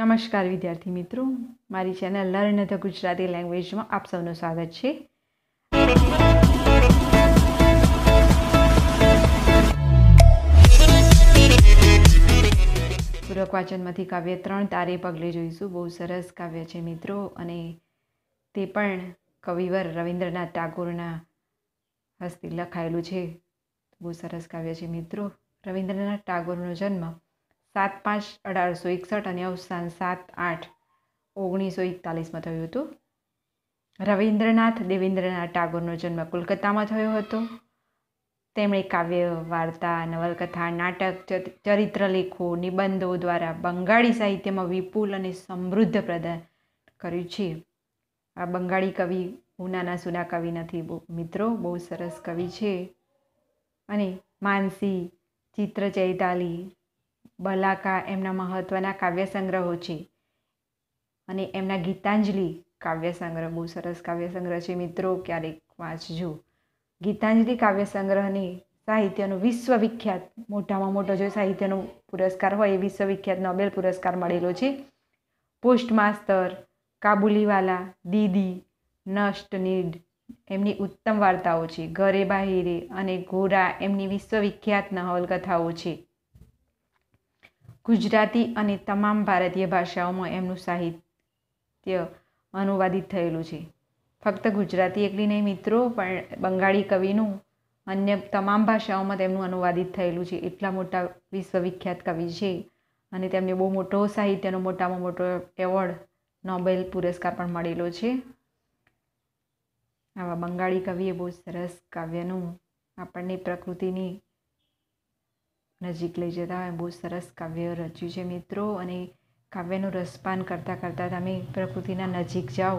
નમસ્કાર વિદ્યાર્થી મિત્રો મારી ચેનલ લર્ન ધ ગુજરાતી લેંગ્વેજમાં આપ સૌનું સ્વાગત છે પૂરક વાચનમાંથી કાવ્ય ત્રણ તારે પગલે જોઈશું બહુ સરસ કાવ્ય છે મિત્રો અને તે પણ કવિવર રવિન્દ્રનાથ ટાગોરના હસ્તે લખાયેલું છે બહુ સરસ કાવ્ય છે મિત્રો રવિન્દ્રનાથ ટાગોરનો જન્મ સાત પાંચ અઢારસો એકસઠ અને અવસાન સાત આઠ ઓગણીસો એકતાલીસમાં થયું હતું રવિન્દ્રનાથ દેવેન્દ્રનાથ ટાગોરનો જન્મ કોલકાતામાં થયો હતો તેમણે કાવ્ય વાર્તા નવલકથા નાટક ચરિત્ર લેખો નિબંધો દ્વારા બંગાળી સાહિત્યમાં વિપુલ અને સમૃદ્ધ પ્રદાન કર્યું છે આ બંગાળી કવિ ઉનાના સુના કવિ નથી મિત્રો બહુ સરસ કવિ છે અને માનસી ચિત્ર ચૈતાલી બલાકા એમના મહત્ત્વના કાવ્ય સંગ્રહો છે અને એમના ગીતાંજલિ કાવ્ય સંગ્રહ બહુ સરસ કાવ્ય સંગ્રહ છે મિત્રો ક્યારેક વાંચજો ગીતાંજલિ કાવ્ય સંગ્રહની સાહિત્યનો વિશ્વવિખ્યાત મોટામાં મોટો જો સાહિત્યનો પુરસ્કાર હોય એ વિશ્વવિખ્યાત નોબેલ પુરસ્કાર મળેલો છે પોસ્ટ માસ્તર કાબુલીવાલા દીદી નષ્ટ નીડ એમની ઉત્તમ વાર્તાઓ છે ઘરે બાહિરે અને ઘોરા એમની વિશ્વવિખ્યાત નવલકથાઓ છે ગુજરાતી અને તમામ ભારતીય ભાષાઓમાં એમનું સાહિત્ય અનુવાદિત થયેલું છે ફક્ત ગુજરાતી એકલી નહીં મિત્રો પણ બંગાળી કવિનું અન્ય તમામ ભાષાઓમાં તેમનું અનુવાદિત થયેલું છે એટલા મોટા વિશ્વવિખ્યાત કવિ છે અને તેમને બહુ મોટો સાહિત્યનો મોટામાં મોટો એવોર્ડ નોબેલ પુરસ્કાર પણ મળેલો છે આવા બંગાળી કવિએ બહુ સરસ કાવ્યનું આપણને પ્રકૃતિની નજીક લઈ જતા હોય બહુ સરસ કાવ્ય રચ્યું છે મિત્રો અને કાવ્યનું રસપાન કરતાં કરતાં તમે પ્રકૃતિના નજીક જાઓ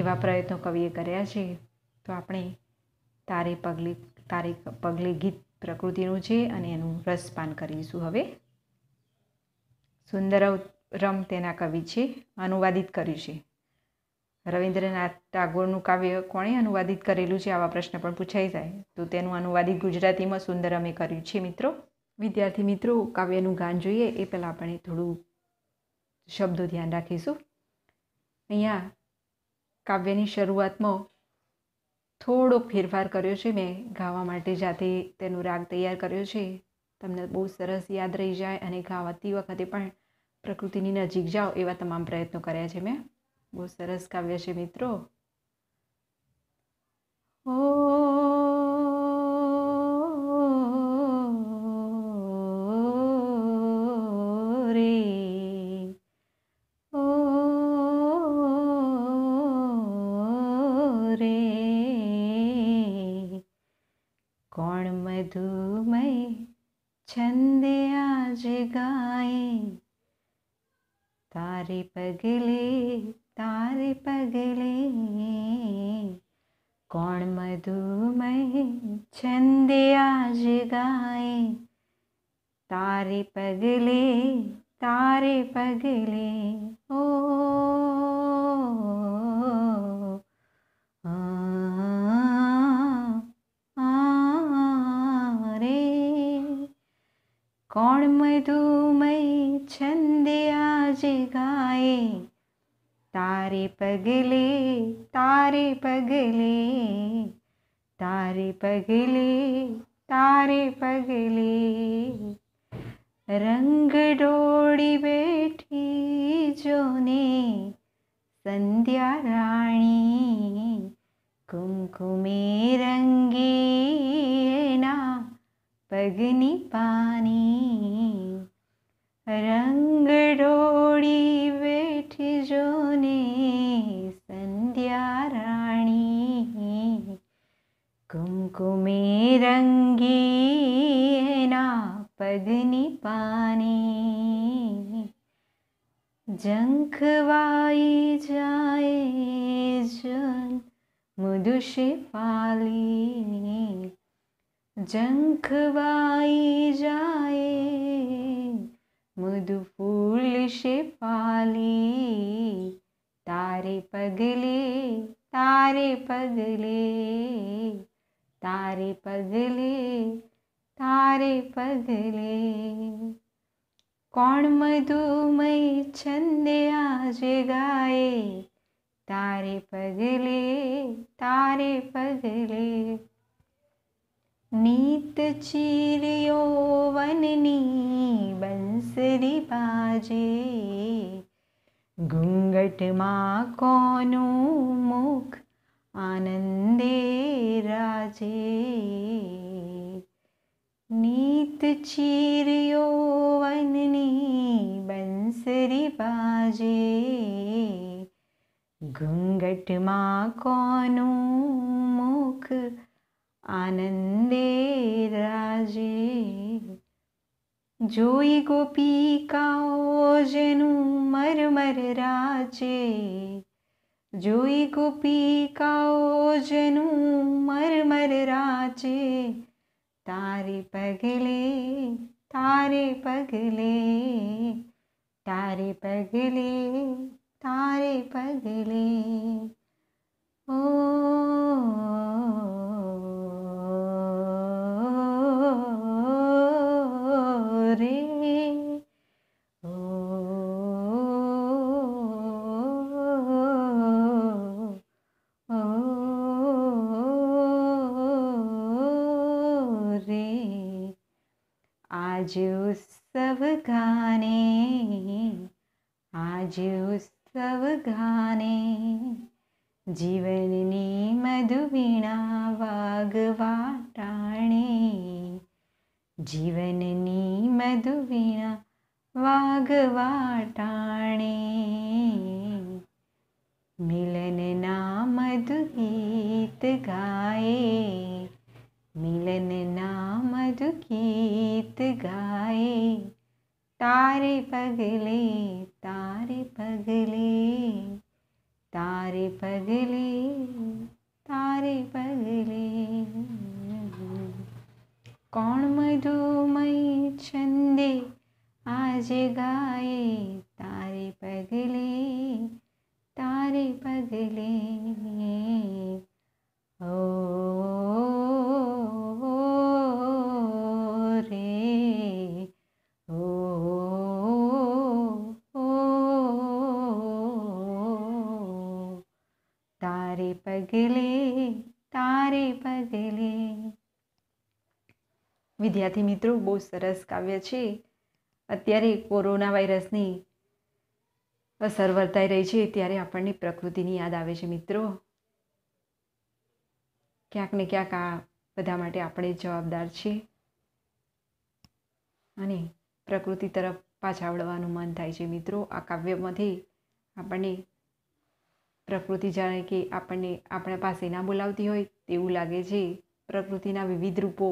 એવા પ્રયત્નો કવિએ કર્યા છે તો આપણે તારે પગલે તારે પગલે ગીત પ્રકૃતિનું છે અને એનું રસપાન કરીશું હવે સુંદર રમ તેના કવિ છે અનુવાદિત કર્યું છે રવિન્દ્રનાથ ટાગોરનું કાવ્ય કોણે અનુવાદિત કરેલું છે આવા પ્રશ્ન પણ પૂછાઈ જાય તો તેનું અનુવાદિત ગુજરાતીમાં સુંદર અમે કર્યું છે મિત્રો વિદ્યાર્થી મિત્રો કાવ્યનું ગાન જોઈએ એ પહેલાં આપણે થોડું શબ્દો ધ્યાન રાખીશું અહીંયા કાવ્યની શરૂઆતમાં થોડો ફેરફાર કર્યો છે મેં ગાવા માટે જાતે તેનો રાગ તૈયાર કર્યો છે તમને બહુ સરસ યાદ રહી જાય અને ગાવાતી વખતે પણ પ્રકૃતિની નજીક જાઓ એવા તમામ પ્રયત્નો કર્યા છે મેં બહુ સરસ કાવ્ય છે મિત્રો ઓ કોણ મધુમય છંદે આજ ગાય તારી પગલે તારે પગલે કોણ મધુમય છંદે આજ ગાય તારે પગલે તારે પગલે ઓ રે કોણ મધુમય പഗലേ तारे പഗലേ तारे പഗലേ तारे പഗലേ रंग डोड़ी बैठी जोने संध्या रानी कुमकुमे रंगी ना पगनी पानी रंग डोड़ी આંખો મેં રંગી એના પગની પાની જંખવાઈ જાય જન મુદુષે પાલી જંખવાઈ જાય મુદુ ફૂલ શે પાલી તારે પગલે તારે પગલે તારી પગલે તારે પગલે કોણ મધુમય છંદે આજે ગાય તારે પગલે તારે પગલે નીત ચીર્યો વનની બંસરી બાજે ઘૂંઘટમાં કોનું મુખ આનંદે नीत चीरियो वननी बंसरी बाजे घुंघट मा कोनु मुख आनंदे राजे जोई गोपी का ओ जनु मरमर राजे જોઈ ગોપિકાઓ જેનું મરમર રાચે તારે પગલે તારે પગલે તારે પગલે તારે પગલે ઓ जत्सवसव गाने जीवन मधु वीणा वागवाटाणे जीवन मधु वीणा वागवाटाणे मिलनना मधु गीत गाये મિલન નામ જ ગીત ગાય તારે પગલે તારે પગલે તારે પગલે તારે પગલે કોણ મધુમય છંદે આજે ગાય તારે પગલે તારે પગલે વિદ્યાર્થી મિત્રો બહુ સરસ કાવ્ય છે અત્યારે કોરોના વાયરસની અસર વર્તાઈ રહી છે ત્યારે આપણને પ્રકૃતિની યાદ આવે છે મિત્રો ક્યાંક ને ક્યાંક આ બધા માટે આપણે જવાબદાર છીએ અને પ્રકૃતિ તરફ પાછા વળવાનું મન થાય છે મિત્રો આ કાવ્યમાંથી આપણને પ્રકૃતિ જાણે કે આપણને આપણા પાસે ના બોલાવતી હોય તેવું લાગે છે પ્રકૃતિના વિવિધ રૂપો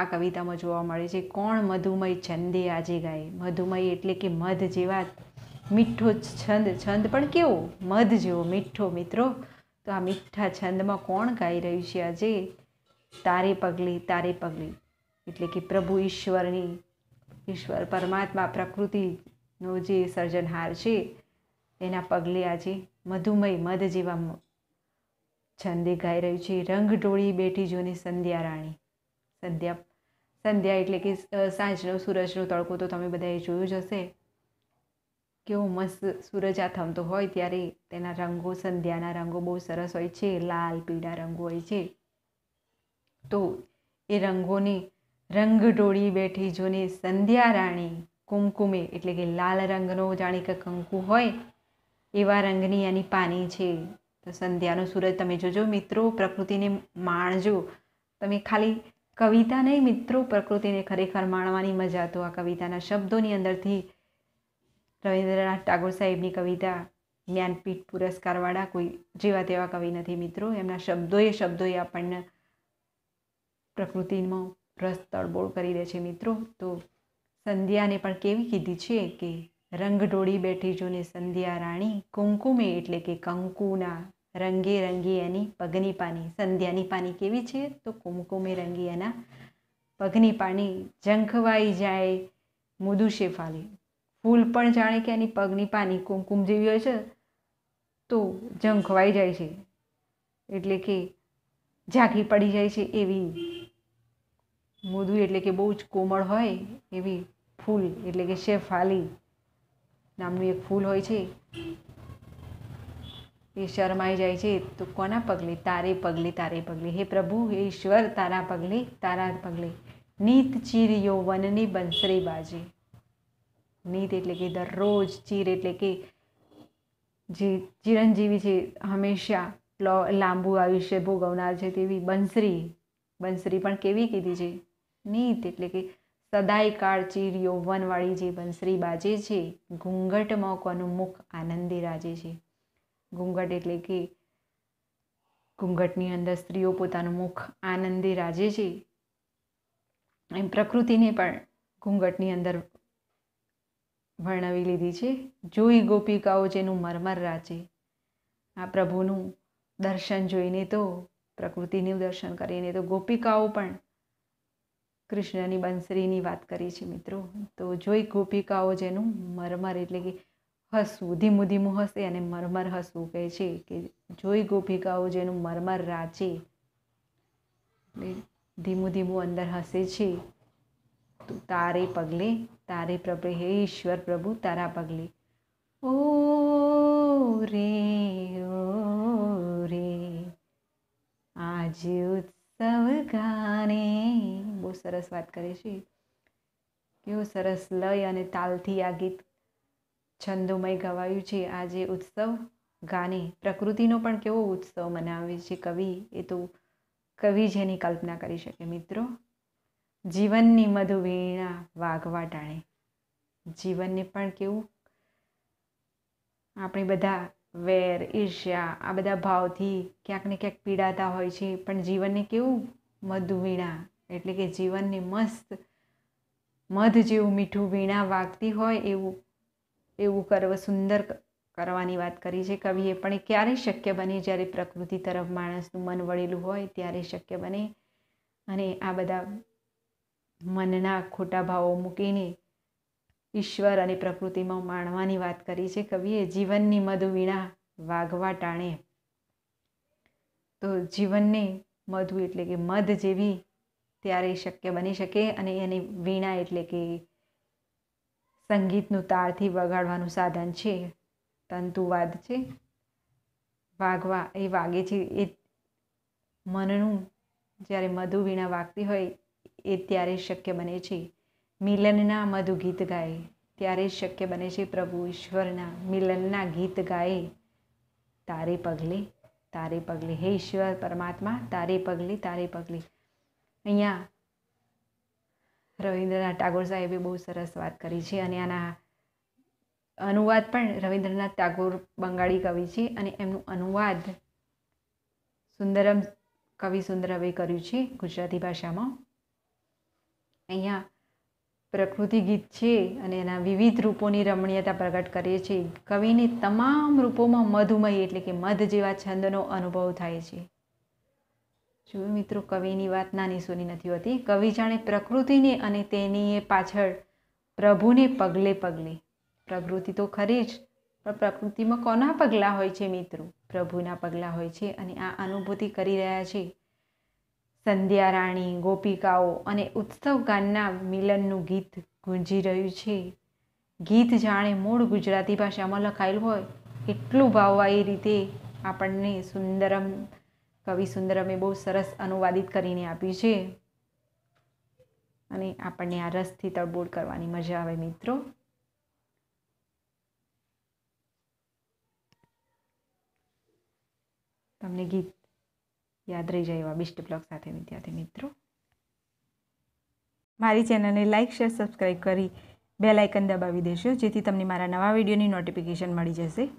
આ કવિતામાં જોવા મળે છે કોણ મધુમય છંદે આજે ગાય મધુમય એટલે કે મધ જેવા મીઠો છંદ છંદ પણ કેવો મધ જેવો મીઠો મિત્રો તો આ મીઠા છંદમાં કોણ ગાઈ રહ્યું છે આજે તારે પગલી તારે પગલી એટલે કે પ્રભુ ઈશ્વરની ઈશ્વર પરમાત્મા પ્રકૃતિનો જે સર્જનહાર છે એના પગલે આજે મધુમય મધ જેવા છંદે ગાઈ રહ્યું છે રંગ ઢોળી બેઠી જોને સંધ્યા રાણી સંધ્યા સંધ્યા એટલે કે સાંજનો સૂરજનો તડકો તો તમે બધાએ જોયું જ હશે કેવો મસ્ત સૂરજ આ થમતો હોય ત્યારે તેના રંગો સંધ્યાના રંગો બહુ સરસ હોય છે લાલ પીળા રંગો હોય છે તો એ રંગોને રંગ ડોળી બેઠી જોને સંધ્યા રાણી કુમકુમે એટલે કે લાલ રંગનો જાણે કે કંકુ હોય એવા રંગની એની પાની છે તો સંધ્યાનો સૂરજ તમે જોજો મિત્રો પ્રકૃતિને માણજો તમે ખાલી કવિતા નહીં મિત્રો પ્રકૃતિને ખરેખર માણવાની મજા તો આ કવિતાના શબ્દોની અંદરથી રવિન્દ્રનાથ ટાગોર સાહેબની કવિતા જ્ઞાનપીઠ પુરસ્કારવાળા કોઈ જેવા તેવા કવિ નથી મિત્રો એમના શબ્દોએ શબ્દોએ આપણને પ્રકૃતિનો રસ તળબોળ કરી દે છે મિત્રો તો સંધ્યાને પણ કેવી કીધી છે કે રંગ ઢોળી બેઠી જોને સંધ્યા રાણી કુંકુમે એટલે કે કંકુના રંગે રંગી એની પગની પાની સંધ્યાની પાની કેવી છે તો કુમકુમે રંગી એના પગની પાની ઝંખવાઈ જાય મુદુ શેફાલી ફૂલ પણ જાણે કે એની પગની પાની કુમકુમ જેવી હોય છે તો ઝંખવાઈ જાય છે એટલે કે ઝાંખી પડી જાય છે એવી મુદુ એટલે કે બહુ જ કોમળ હોય એવી ફૂલ એટલે કે શેફાલી નામનું એક ફૂલ હોય છે એ શરમાઈ જાય છે તો કોના પગલે તારે પગલે તારે પગલે હે પ્રભુ હે ઈશ્વર તારા પગલે તારા પગલે નીત ચીર યૌવનની બંસરી બાજે નીત એટલે કે દરરોજ ચીર એટલે કે જે ચિરંજીવી છે હંમેશા લાંબુ આયુષ્ય ભોગવનાર છે તેવી બંસરી બંસરી પણ કેવી કીધી છે નીત એટલે કે સદાય કાળ ચીર યૌવનવાળી જે બંસરી બાજે છે ઘૂંઘટમાં કોનું મુખ આનંદી રાજે છે ઘૂંઘટ એટલે કે ઘૂંઘટની અંદર સ્ત્રીઓ પોતાનું મુખ આનંદે રાજે છે એમ પ્રકૃતિને પણ ઘૂંઘટની અંદર વર્ણવી લીધી છે જોઈ ગોપિકાઓ જેનું મરમર રાજે આ પ્રભુનું દર્શન જોઈને તો પ્રકૃતિનું દર્શન કરીને તો ગોપિકાઓ પણ કૃષ્ણની બંસરીની વાત કરી છે મિત્રો તો જોઈ ગોપિકાઓ જેનું મરમર એટલે કે હસવું ધીમું ધીમું હસે અને મરમર હસવું કહે છે કે જોઈ ગોપિકાઓ જેનું મરમર રાચે ધીમું ધીમું અંદર હસે છે તું તારે પગલે તારે પ્રભુ હે ઈશ્વર પ્રભુ તારા પગલે ઓ રે ઓ રે આજ ઉત્સવ ગાને બહુ સરસ વાત કરે છે કેવો સરસ લય અને તાલથી આ ગીત છંદોમય ગવાયું છે આજે ઉત્સવ ગાને પ્રકૃતિનો પણ કેવો ઉત્સવ મનાવે છે કવિ એ તો કવિ જેની કલ્પના કરી શકે મિત્રો જીવનની મધુવીણા વાગવા ટાણે જીવનને પણ કેવું આપણે બધા વેર ઈર્ષ્યા આ બધા ભાવથી ક્યાંક ને ક્યાંક પીડાતા હોય છે પણ જીવનને કેવું મધુવીણા એટલે કે જીવનને મસ્ત મધ જેવું મીઠું વીણા વાગતી હોય એવું એવું કરવું સુંદર કરવાની વાત કરી છે કવિએ પણ એ ક્યારે શક્ય બને જ્યારે પ્રકૃતિ તરફ માણસનું મન વળેલું હોય ત્યારે શક્ય બને અને આ બધા મનના ખોટા ભાવો મૂકીને ઈશ્વર અને પ્રકૃતિમાં માણવાની વાત કરી છે કવિએ જીવનની મધુ વીણા વાગવા ટાણે તો જીવનને મધુ એટલે કે મધ જેવી ત્યારે શક્ય બની શકે અને એની વીણા એટલે કે સંગીતનું તારથી વગાડવાનું સાધન છે તંતુવાદ છે વાગવા એ વાગે છે એ મનનું જ્યારે મધુ વીણા વાગતી હોય એ ત્યારે શક્ય બને છે મિલનના મધુ ગીત ગાય ત્યારે જ શક્ય બને છે પ્રભુ ઈશ્વરના મિલનના ગીત ગાય તારે પગલે તારે પગલે હે ઈશ્વર પરમાત્મા તારે પગલે તારે પગલે અહીંયા રવિન્દ્રનાથ ટાગોર સાહેબે બહુ સરસ વાત કરી છે અને આના અનુવાદ પણ રવિન્દ્રનાથ ટાગોર બંગાળી કવિ છે અને એમનું અનુવાદ સુંદરમ કવિ સુંદરવે કર્યું છે ગુજરાતી ભાષામાં અહીંયા પ્રકૃતિ ગીત છે અને એના વિવિધ રૂપોની રમણીયતા પ્રગટ કરીએ છીએ કવિને તમામ રૂપોમાં મધુમય એટલે કે મધ જેવા છંદનો અનુભવ થાય છે જો મિત્રો કવિની વાત નાની સોની નથી હોતી કવિ જાણે પ્રકૃતિને અને તેની પાછળ પ્રભુને પગલે પગલે પ્રકૃતિ તો ખરી જ પણ પ્રકૃતિમાં કોના પગલાં હોય છે મિત્રો પ્રભુના પગલાં હોય છે અને આ અનુભૂતિ કરી રહ્યા છે સંધ્યા રાણી ગોપિકાઓ અને ઉત્સવ ગાનના મિલનનું ગીત ગુંજી રહ્યું છે ગીત જાણે મૂળ ગુજરાતી ભાષામાં લખાયેલું હોય એટલું ભાવવા એ રીતે આપણને સુંદરમ કવિ સુંદરમે બહુ સરસ અનુવાદિત કરીને આપી છે અને આપણને આ રસથી તળબોળ કરવાની મજા આવે મિત્રો તમને ગીત યાદ રહી જાય એવા બિસ્ટ બ્લોગ સાથે વિદ્યાર્થી મિત્રો મારી ચેનલને લાઇક શેર સબસ્ક્રાઈબ કરી બે લાઇકન દબાવી દેશો જેથી તમને મારા નવા વિડીયોની નોટિફિકેશન મળી જશે